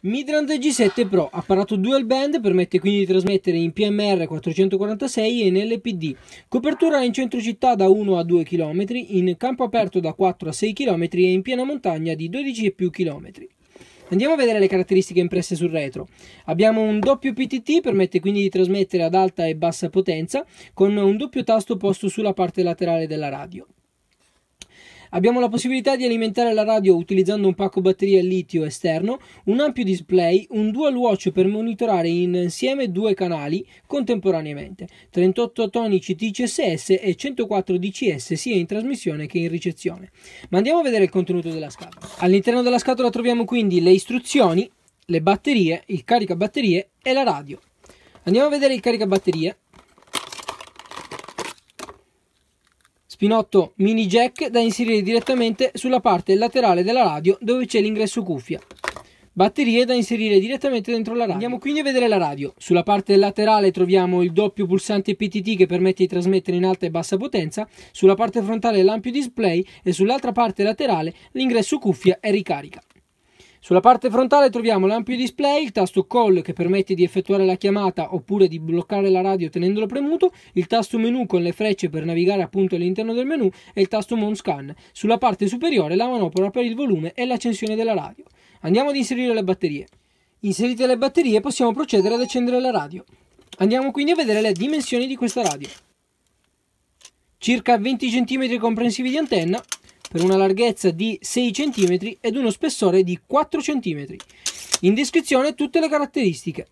Midrand G7 Pro, apparato dual band, permette quindi di trasmettere in PMR 446 e in LPD. Copertura in centro città da 1 a 2 km, in campo aperto da 4 a 6 km e in piena montagna di 12 e più km. Andiamo a vedere le caratteristiche impresse sul retro. Abbiamo un doppio PTT, permette quindi di trasmettere ad alta e bassa potenza, con un doppio tasto posto sulla parte laterale della radio. Abbiamo la possibilità di alimentare la radio utilizzando un pacco batteria litio esterno, un ampio display, un dual watch per monitorare insieme due canali contemporaneamente, 38 toni TCSS e 104 DCS sia in trasmissione che in ricezione. Ma andiamo a vedere il contenuto della scatola. All'interno della scatola troviamo quindi le istruzioni, le batterie, il caricabatterie e la radio. Andiamo a vedere il caricabatterie Spinotto mini jack da inserire direttamente sulla parte laterale della radio dove c'è l'ingresso cuffia. Batterie da inserire direttamente dentro la radio. Andiamo quindi a vedere la radio. Sulla parte laterale troviamo il doppio pulsante PTT che permette di trasmettere in alta e bassa potenza, sulla parte frontale l'ampio display e sull'altra parte laterale l'ingresso cuffia e ricarica. Sulla parte frontale troviamo l'ampio display, il tasto call che permette di effettuare la chiamata oppure di bloccare la radio tenendolo premuto, il tasto menu con le frecce per navigare appunto all'interno del menu e il tasto Mon Scan. Sulla parte superiore la manopola per il volume e l'accensione della radio. Andiamo ad inserire le batterie. Inserite le batterie possiamo procedere ad accendere la radio. Andiamo quindi a vedere le dimensioni di questa radio. Circa 20 cm comprensivi di antenna, per una larghezza di 6 cm ed uno spessore di 4 cm. In descrizione tutte le caratteristiche.